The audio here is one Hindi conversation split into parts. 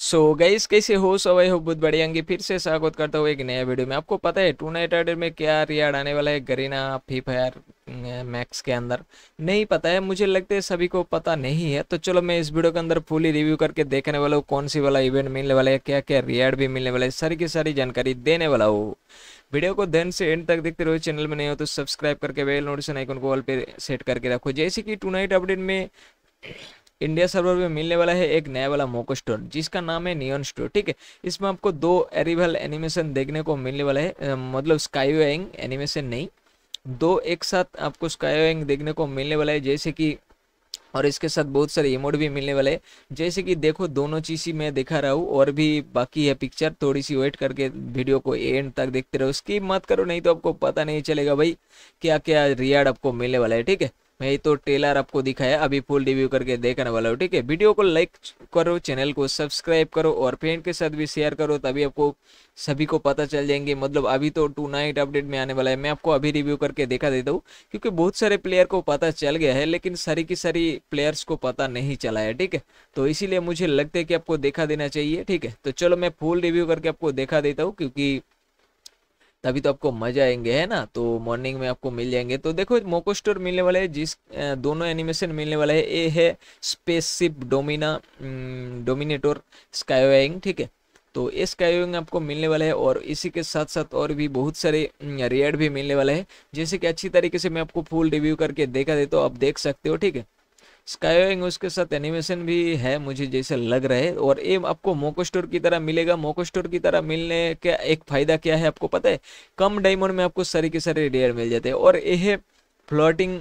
सो so, गईस कैसे हो सवाई हो बहुत बढ़िया होंगे फिर से स्वागत करता हूँ एक नया वीडियो में आपको पता है टू नाइट राइडर में क्या रियाड आने वाला है गरीना फ्री फायर मैक्स के अंदर नहीं पता है मुझे लगता है सभी को पता नहीं है तो चलो मैं इस वीडियो के अंदर फुली रिव्यू करके देखने वाला हूँ कौन सी वाला इवेंट मिलने वाला है क्या क्या रियाड भी मिलने वाला है सारी की सारी जानकारी देने वाला हूँ वीडियो को ध्यान से एंड तक देखते रहो चैनल में नहीं हो तो सब्सक्राइब करके बेल नोटिफिकेशन आइकन को ऑल पे सेट करके रखो जैसे कि टू अपडेट में इंडिया सर्वर में मिलने वाला है एक नया वाला मोको स्टोर जिसका नाम है नियन स्टोर ठीक है इसमें आपको दो एरिवल एनिमेशन देखने को मिलने वाला है मतलब स्काईवेंग एनिमेशन नहीं दो एक साथ आपको स्काईवेंग देखने को मिलने वाला है जैसे कि और इसके साथ बहुत सारे इमोट भी मिलने वाले हैं जैसे कि देखो दोनों चीज़ ही मैं दिखा रहा हूँ और भी बाकी है पिक्चर थोड़ी सी वेट करके वीडियो को एंड तक देखते रहो स्कीप मत करो नहीं तो आपको पता नहीं चलेगा भाई क्या क्या रियाड आपको मिलने वाला है ठीक है मैं तो ट्रेलर आपको दिखाया अभी फुल रिव्यू करके देखने वाला हूँ ठीक है वीडियो को लाइक करो चैनल को सब्सक्राइब करो और फ्रेंड के साथ भी शेयर करो तभी आपको सभी को पता चल जाएंगे मतलब अभी तो टू नाइट अपडेट में आने वाला है मैं आपको अभी रिव्यू करके देखा देता हूँ क्योंकि बहुत सारे प्लेयर को पता चल गया है लेकिन सारी की सारी प्लेयर्स को पता नहीं चला है ठीक है तो इसीलिए मुझे लगता है कि आपको देखा देना चाहिए ठीक है तो चलो मैं फुल रिव्यू करके आपको देखा देता हूँ क्योंकि तभी तो आपको मजा आएंगे है ना तो मॉर्निंग में आपको मिल जाएंगे तो देखो मोको स्टोर मिलने वाला है जिस दोनों एनिमेशन मिलने वाला है ये है स्पेसशिप डोमिना डोमिनेटर स्काईवाइंग ठीक है तो ये स्काईविंग आपको मिलने वाला है और इसी के साथ साथ और भी बहुत सारे रेयर भी मिलने वाला है जैसे कि अच्छी तरीके से मैं आपको फुल रिव्यू करके देखा देता तो हूँ आप देख सकते हो ठीक है स्काईविंग उसके साथ एनिमेशन भी है मुझे जैसे लग रहा है और ये आपको मोको स्टोर की तरह मिलेगा मोको स्टोर की तरह मिलने का एक फ़ायदा क्या है आपको पता है कम डायमंड में आपको सारी के सारे रेयर मिल जाते हैं और यह फ्लोटिंग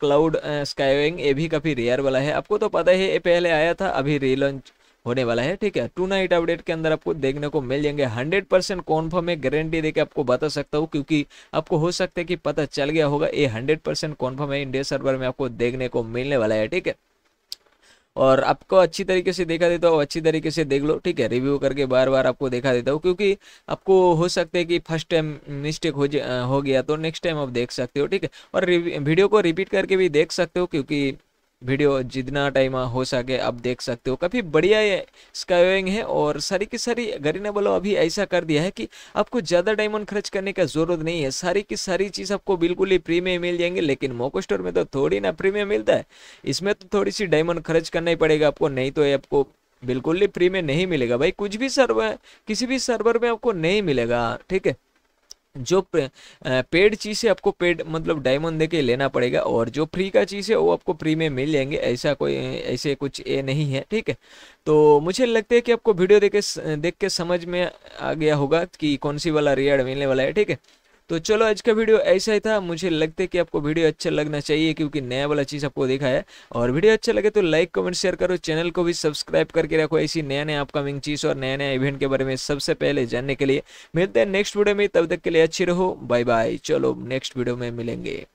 क्लाउड स्काईविंग ये भी काफ़ी रेयर वाला है आपको तो पता है ये पहले आया था अभी रिलॉन्च होने वाला है ठीक है टू नाइट अपडेट के अंदर आपको देखने को मिल जाएंगे हंड्रेड परसेंट कॉन्फर्म है गारंटी देकर आपको बता सकता हूँ क्योंकि आपको हो सकता है कि पता चल गया होगा ये हंड्रेड परसेंट कॉन्फर्म है इंडिया सर्वर में आपको देखने को मिलने वाला है ठीक है और आपको अच्छी तरीके से देखा देता हूँ अच्छी तरीके से देख लो ठीक है रिव्यू करके बार बार आपको देखा देता हूँ क्योंकि आपको हो सकता है कि फर्स्ट टाइम मिस्टेक हो हो गया तो नेक्स्ट टाइम आप देख सकते हो ठीक है और वीडियो को रिपीट करके भी देख सकते हो क्योंकि वीडियो जितना टाइम हो सके आप देख सकते हो काफ़ी बढ़िया ये स्काईविंग है और सारी की सारी गरी ने बोलो अभी ऐसा कर दिया है कि आपको ज़्यादा डायमंड खर्च करने का ज़रूरत नहीं है सारी की सारी चीज़ आपको बिल्कुल ही फ्री में मिल जाएंगे लेकिन मोको स्टोर में तो थोड़ी ना फ्री में मिलता है इसमें तो थोड़ी सी डायमंड खर्च करना ही पड़ेगा आपको नहीं तो ये आपको बिल्कुल ही फ्री में नहीं मिलेगा भाई कुछ भी सर्वर किसी भी सर्वर में आपको नहीं मिलेगा ठीक है जो पेड चीज़ है आपको पेड मतलब डायमंड देके लेना पड़ेगा और जो फ्री का चीज़ है वो आपको फ्री में मिल जाएंगे ऐसा कोई ऐसे कुछ ये नहीं है ठीक है तो मुझे लगता है कि आपको वीडियो देख के देख के समझ में आ गया होगा कि कौन सी वाला रियाड मिलने वाला है ठीक है तो चलो आज का वीडियो ऐसा ही था मुझे लगता है कि आपको वीडियो अच्छा लगना चाहिए क्योंकि नया वाला चीज़ आपको देखा है और वीडियो अच्छा लगे तो लाइक कमेंट शेयर करो चैनल को भी सब्सक्राइब करके रखो ऐसी नया नया अपकमिंग चीज़ और नया नया इवेंट के बारे में सबसे पहले जानने के लिए मिलते हैं नेक्स्ट वीडियो में तब तक के लिए अच्छी रहो बाय बाय चलो नेक्स्ट वीडियो में मिलेंगे